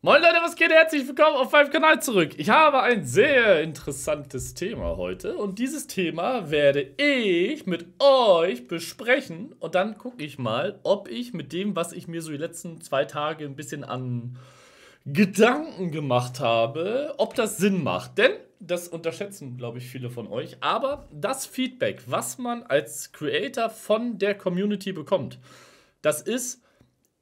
Moin Leute, was geht? Herzlich willkommen auf meinem Kanal zurück. Ich habe ein sehr interessantes Thema heute und dieses Thema werde ich mit euch besprechen und dann gucke ich mal, ob ich mit dem, was ich mir so die letzten zwei Tage ein bisschen an Gedanken gemacht habe, ob das Sinn macht. Denn das unterschätzen, glaube ich, viele von euch. Aber das Feedback, was man als Creator von der Community bekommt, das ist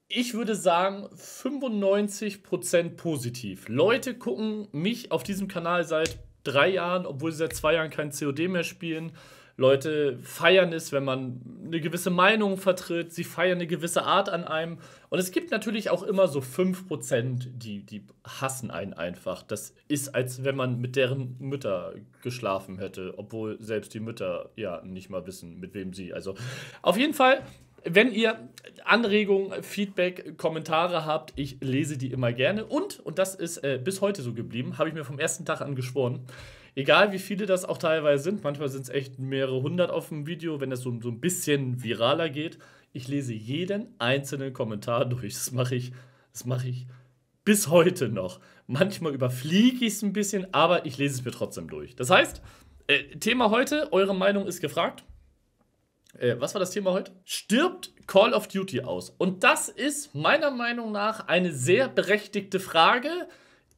ich würde sagen 95% positiv. Leute gucken mich auf diesem Kanal seit drei Jahren, obwohl sie seit zwei Jahren kein COD mehr spielen. Leute feiern es, wenn man eine gewisse Meinung vertritt, sie feiern eine gewisse Art an einem. Und es gibt natürlich auch immer so 5%, die, die hassen einen einfach. Das ist, als wenn man mit deren Mütter geschlafen hätte, obwohl selbst die Mütter ja nicht mal wissen, mit wem sie. Also auf jeden Fall wenn ihr Anregungen, Feedback, Kommentare habt, ich lese die immer gerne. Und, und das ist äh, bis heute so geblieben, habe ich mir vom ersten Tag an geschworen, egal wie viele das auch teilweise sind, manchmal sind es echt mehrere hundert auf dem Video, wenn das so, so ein bisschen viraler geht, ich lese jeden einzelnen Kommentar durch. Das mache ich, das ich bis heute noch. Manchmal überfliege ich es ein bisschen, aber ich lese es mir trotzdem durch. Das heißt, äh, Thema heute, eure Meinung ist gefragt. Äh, was war das Thema heute? Stirbt Call of Duty aus? Und das ist meiner Meinung nach eine sehr berechtigte Frage.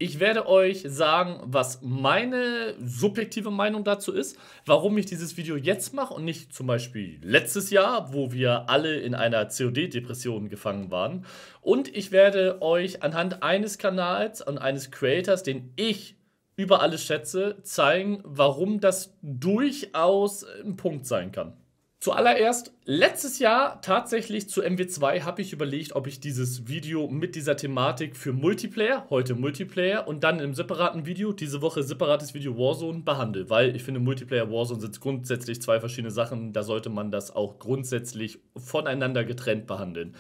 Ich werde euch sagen, was meine subjektive Meinung dazu ist, warum ich dieses Video jetzt mache und nicht zum Beispiel letztes Jahr, wo wir alle in einer COD-Depression gefangen waren. Und ich werde euch anhand eines Kanals und eines Creators, den ich über alles schätze, zeigen, warum das durchaus ein Punkt sein kann. Zuallererst, letztes Jahr tatsächlich zu MW2 habe ich überlegt, ob ich dieses Video mit dieser Thematik für Multiplayer, heute Multiplayer und dann im separaten Video, diese Woche separates Video Warzone, behandle. Weil ich finde, Multiplayer Warzone sind grundsätzlich zwei verschiedene Sachen, da sollte man das auch grundsätzlich voneinander getrennt behandeln.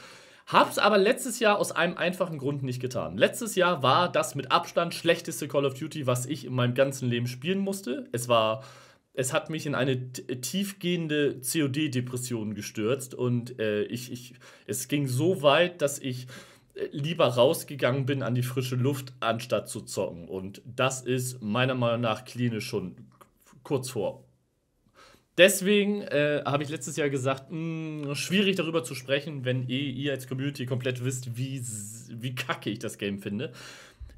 Hab's aber letztes Jahr aus einem einfachen Grund nicht getan. Letztes Jahr war das mit Abstand schlechteste Call of Duty, was ich in meinem ganzen Leben spielen musste. Es war es hat mich in eine tiefgehende COD-Depression gestürzt und äh, ich, ich, es ging so weit, dass ich äh, lieber rausgegangen bin an die frische Luft, anstatt zu zocken. Und das ist meiner Meinung nach klinisch schon kurz vor. Deswegen äh, habe ich letztes Jahr gesagt, mh, hm, schwierig darüber zu sprechen, wenn eh ihr als Community komplett wisst, wie, wie kacke ich das Game finde.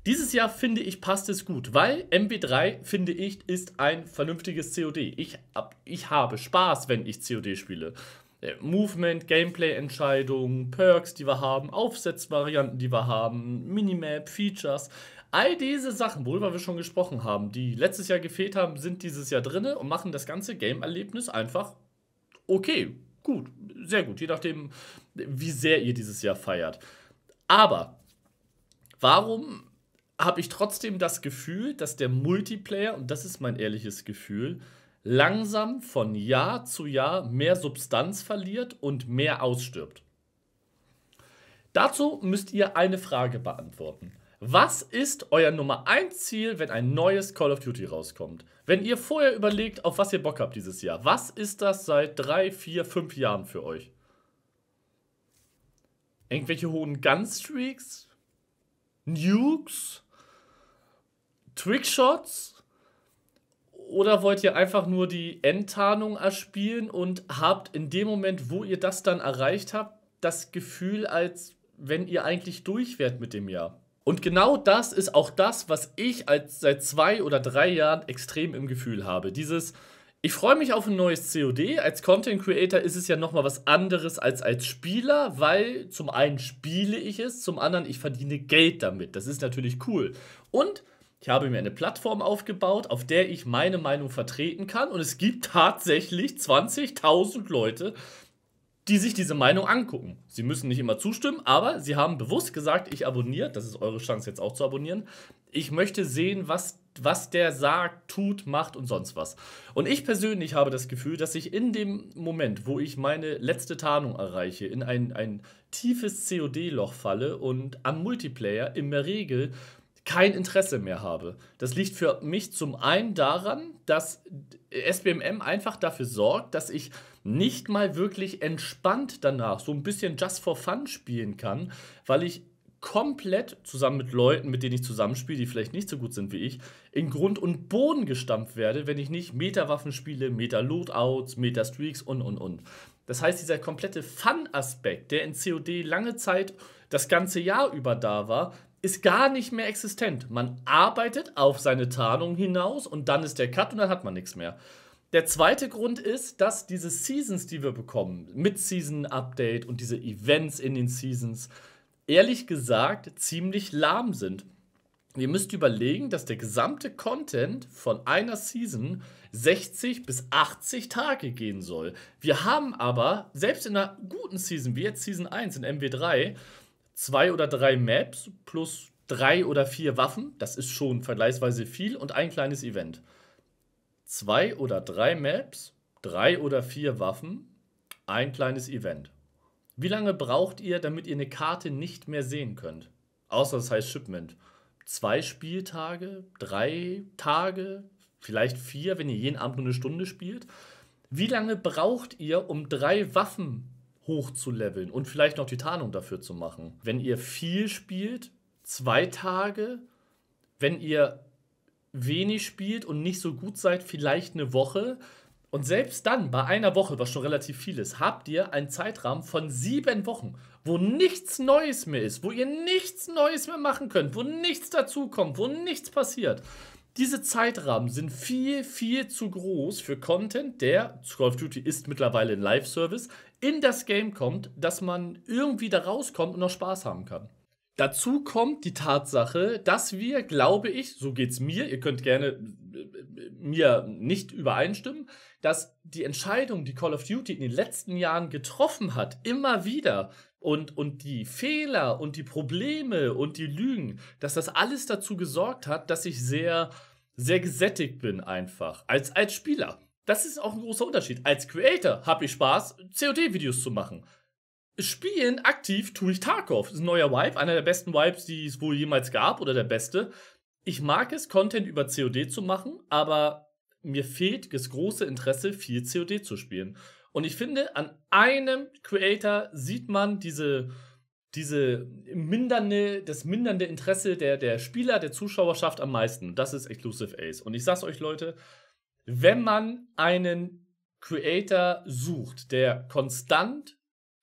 Dieses Jahr finde ich, passt es gut, weil MB3, finde ich, ist ein vernünftiges COD. Ich, hab, ich habe Spaß, wenn ich COD spiele. Äh, Movement, Gameplay-Entscheidungen, Perks, die wir haben, Aufsetzvarianten, die wir haben, Minimap, Features. All diese Sachen, worüber wir schon gesprochen haben, die letztes Jahr gefehlt haben, sind dieses Jahr drin und machen das ganze Game-Erlebnis einfach okay, gut, sehr gut, je nachdem, wie sehr ihr dieses Jahr feiert. Aber warum habe ich trotzdem das Gefühl, dass der Multiplayer, und das ist mein ehrliches Gefühl, langsam von Jahr zu Jahr mehr Substanz verliert und mehr ausstirbt. Dazu müsst ihr eine Frage beantworten. Was ist euer Nummer 1 Ziel, wenn ein neues Call of Duty rauskommt? Wenn ihr vorher überlegt, auf was ihr Bock habt dieses Jahr, was ist das seit 3, 4, 5 Jahren für euch? Irgendwelche hohen Gunstreaks? Nukes? Trickshots? Oder wollt ihr einfach nur die Endtarnung erspielen und habt in dem Moment, wo ihr das dann erreicht habt, das Gefühl, als wenn ihr eigentlich durch wärt mit dem Jahr? Und genau das ist auch das, was ich als seit zwei oder drei Jahren extrem im Gefühl habe. Dieses, ich freue mich auf ein neues COD. Als Content Creator ist es ja nochmal was anderes als als Spieler, weil zum einen spiele ich es, zum anderen ich verdiene Geld damit. Das ist natürlich cool. Und ich habe mir eine Plattform aufgebaut, auf der ich meine Meinung vertreten kann. Und es gibt tatsächlich 20.000 Leute, die sich diese Meinung angucken. Sie müssen nicht immer zustimmen, aber sie haben bewusst gesagt, ich abonniere, das ist eure Chance jetzt auch zu abonnieren. Ich möchte sehen, was, was der sagt, tut, macht und sonst was. Und ich persönlich habe das Gefühl, dass ich in dem Moment, wo ich meine letzte Tarnung erreiche, in ein, ein tiefes COD-Loch falle und am Multiplayer in der Regel kein Interesse mehr habe. Das liegt für mich zum einen daran, dass SBMM einfach dafür sorgt, dass ich nicht mal wirklich entspannt danach so ein bisschen Just for Fun spielen kann, weil ich komplett zusammen mit Leuten, mit denen ich zusammenspiele, die vielleicht nicht so gut sind wie ich, in Grund und Boden gestampft werde, wenn ich nicht Meta-Waffen spiele, Meta-Loadouts, Meta-Streaks und, und, und. Das heißt, dieser komplette Fun-Aspekt, der in COD lange Zeit das ganze Jahr über da war, ist gar nicht mehr existent. Man arbeitet auf seine Tarnung hinaus und dann ist der Cut und dann hat man nichts mehr. Der zweite Grund ist, dass diese Seasons, die wir bekommen, mit Season Update und diese Events in den Seasons, ehrlich gesagt ziemlich lahm sind. Ihr müsst überlegen, dass der gesamte Content von einer Season 60 bis 80 Tage gehen soll. Wir haben aber, selbst in einer guten Season, wie jetzt Season 1 in MW3, zwei oder drei Maps plus drei oder vier Waffen. Das ist schon vergleichsweise viel und ein kleines Event. Zwei oder drei Maps, drei oder vier Waffen, ein kleines Event. Wie lange braucht ihr, damit ihr eine Karte nicht mehr sehen könnt? Außer das heißt Shipment. Zwei Spieltage, drei Tage, vielleicht vier, wenn ihr jeden Abend nur eine Stunde spielt. Wie lange braucht ihr, um drei Waffen hoch zu leveln und vielleicht noch die Tarnung dafür zu machen. Wenn ihr viel spielt, zwei Tage. Wenn ihr wenig spielt und nicht so gut seid, vielleicht eine Woche. Und selbst dann, bei einer Woche, was schon relativ viel ist, habt ihr einen Zeitrahmen von sieben Wochen, wo nichts Neues mehr ist, wo ihr nichts Neues mehr machen könnt, wo nichts dazukommt, wo nichts passiert. Diese Zeitrahmen sind viel, viel zu groß für Content, der Call of Duty ist mittlerweile ein Live-Service, in das Game kommt, dass man irgendwie da rauskommt und noch Spaß haben kann. Dazu kommt die Tatsache, dass wir, glaube ich, so geht's mir, ihr könnt gerne äh, äh, mir nicht übereinstimmen, dass die Entscheidung, die Call of Duty in den letzten Jahren getroffen hat, immer wieder und, und die Fehler und die Probleme und die Lügen, dass das alles dazu gesorgt hat, dass ich sehr, sehr gesättigt bin einfach als, als Spieler. Das ist auch ein großer Unterschied. Als Creator habe ich Spaß, COD-Videos zu machen. Spielen aktiv tue ich Tarkov. Das ist ein neuer Vibe, einer der besten Vibes, die es wohl jemals gab oder der beste. Ich mag es, Content über COD zu machen, aber mir fehlt das große Interesse, viel COD zu spielen. Und ich finde, an einem Creator sieht man diese, diese mindernde, das mindernde Interesse der, der Spieler, der Zuschauerschaft am meisten. das ist Exclusive Ace. Und ich sag's euch, Leute, wenn man einen Creator sucht, der konstant,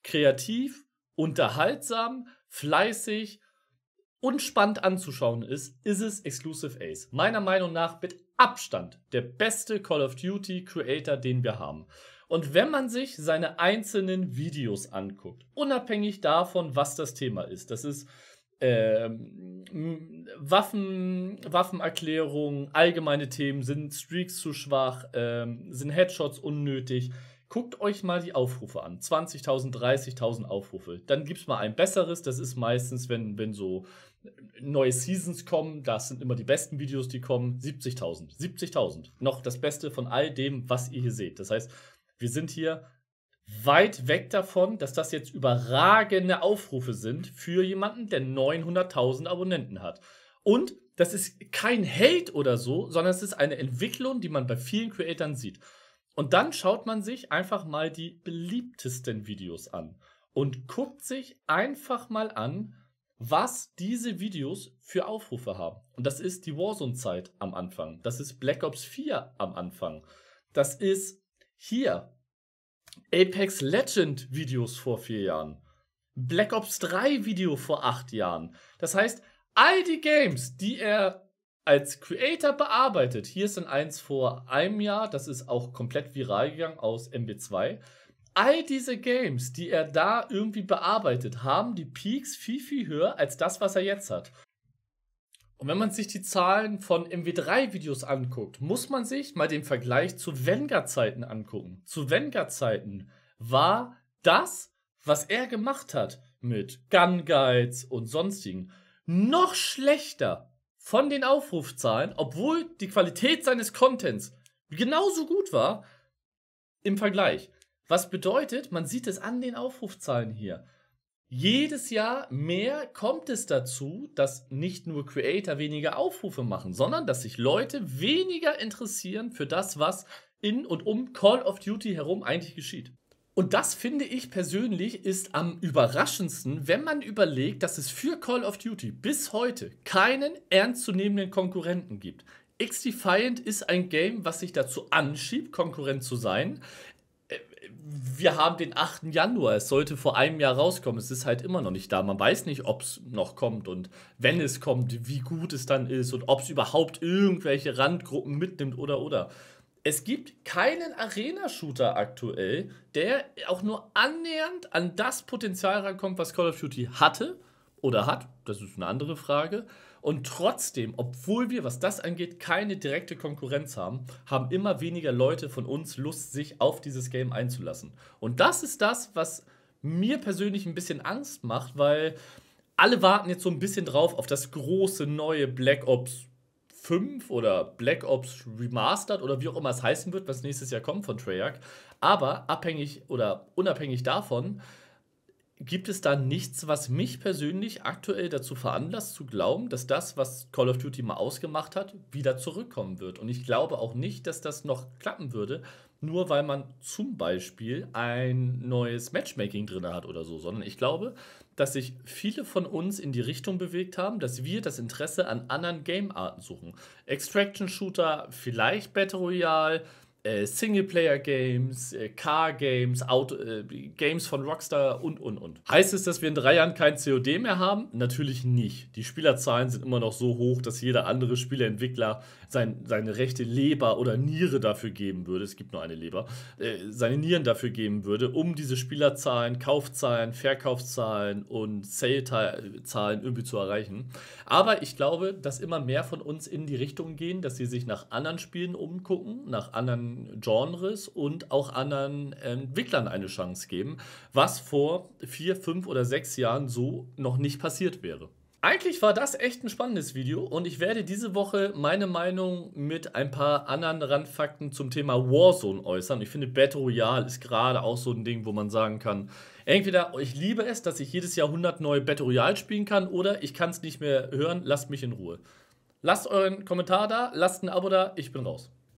kreativ, unterhaltsam, fleißig und spannend anzuschauen ist, ist es Exclusive Ace. Meiner Meinung nach mit Abstand der beste Call of Duty Creator, den wir haben. Und wenn man sich seine einzelnen Videos anguckt, unabhängig davon, was das Thema ist, das ist ähm, Waffen, Waffenerklärungen, allgemeine Themen, sind Streaks zu schwach, ähm, sind Headshots unnötig. Guckt euch mal die Aufrufe an. 20.000, 30.000 Aufrufe. Dann gibt es mal ein besseres. Das ist meistens, wenn, wenn so neue Seasons kommen, das sind immer die besten Videos, die kommen. 70.000. 70.000. Noch das Beste von all dem, was ihr hier seht. Das heißt, wir sind hier weit weg davon, dass das jetzt überragende Aufrufe sind für jemanden, der 900.000 Abonnenten hat. Und das ist kein Hate oder so, sondern es ist eine Entwicklung, die man bei vielen Creatern sieht. Und dann schaut man sich einfach mal die beliebtesten Videos an und guckt sich einfach mal an, was diese Videos für Aufrufe haben. Und das ist die Warzone-Zeit am Anfang. Das ist Black Ops 4 am Anfang. Das ist hier Apex Legend Videos vor vier Jahren. Black Ops 3 Video vor acht Jahren. Das heißt, all die Games, die er als Creator bearbeitet, hier ist dann eins vor einem Jahr, das ist auch komplett viral gegangen aus MB2. All diese Games, die er da irgendwie bearbeitet, haben die Peaks viel, viel höher als das, was er jetzt hat. Und wenn man sich die Zahlen von MW3-Videos anguckt, muss man sich mal den Vergleich zu Wenger-Zeiten angucken. Zu Wenger-Zeiten war das, was er gemacht hat mit Gun Guides und sonstigen, noch schlechter von den Aufrufzahlen, obwohl die Qualität seines Contents genauso gut war im Vergleich. Was bedeutet, man sieht es an den Aufrufzahlen hier. Jedes Jahr mehr kommt es dazu, dass nicht nur Creator weniger Aufrufe machen, sondern dass sich Leute weniger interessieren für das, was in und um Call of Duty herum eigentlich geschieht. Und das finde ich persönlich ist am überraschendsten, wenn man überlegt, dass es für Call of Duty bis heute keinen ernstzunehmenden Konkurrenten gibt. X-Defiant ist ein Game, was sich dazu anschiebt, Konkurrent zu sein wir haben den 8. Januar. Es sollte vor einem Jahr rauskommen. Es ist halt immer noch nicht da. Man weiß nicht, ob es noch kommt und wenn es kommt, wie gut es dann ist und ob es überhaupt irgendwelche Randgruppen mitnimmt oder oder. Es gibt keinen Arena-Shooter aktuell, der auch nur annähernd an das Potenzial rankommt, was Call of Duty hatte oder hat. Das ist eine andere Frage. Und trotzdem, obwohl wir, was das angeht, keine direkte Konkurrenz haben, haben immer weniger Leute von uns Lust, sich auf dieses Game einzulassen. Und das ist das, was mir persönlich ein bisschen Angst macht, weil alle warten jetzt so ein bisschen drauf auf das große neue Black Ops 5 oder Black Ops Remastered oder wie auch immer es heißen wird, was nächstes Jahr kommt von Treyarch. Aber abhängig oder unabhängig davon gibt es da nichts, was mich persönlich aktuell dazu veranlasst zu glauben, dass das, was Call of Duty mal ausgemacht hat, wieder zurückkommen wird. Und ich glaube auch nicht, dass das noch klappen würde, nur weil man zum Beispiel ein neues Matchmaking drin hat oder so, sondern ich glaube, dass sich viele von uns in die Richtung bewegt haben, dass wir das Interesse an anderen Gamearten suchen. Extraction Shooter, vielleicht Battle Royale, äh, Singleplayer-Games, äh, Car-Games, äh, Games von Rockstar und, und, und. Heißt es, dass wir in drei Jahren kein COD mehr haben? Natürlich nicht. Die Spielerzahlen sind immer noch so hoch, dass jeder andere Spieleentwickler sein, seine rechte Leber oder Niere dafür geben würde, es gibt nur eine Leber, äh, seine Nieren dafür geben würde, um diese Spielerzahlen, Kaufzahlen, Verkaufszahlen und Sale-Zahlen irgendwie zu erreichen. Aber ich glaube, dass immer mehr von uns in die Richtung gehen, dass sie sich nach anderen Spielen umgucken, nach anderen Genres und auch anderen Entwicklern eine Chance geben, was vor vier, fünf oder sechs Jahren so noch nicht passiert wäre eigentlich war das echt ein spannendes Video und ich werde diese Woche meine Meinung mit ein paar anderen Randfakten zum Thema Warzone äußern. Ich finde, Battle Royale ist gerade auch so ein Ding, wo man sagen kann, entweder ich liebe es, dass ich jedes Jahr 100 neue Battle Royale spielen kann oder ich kann es nicht mehr hören, lasst mich in Ruhe. Lasst euren Kommentar da, lasst ein Abo da, ich bin raus.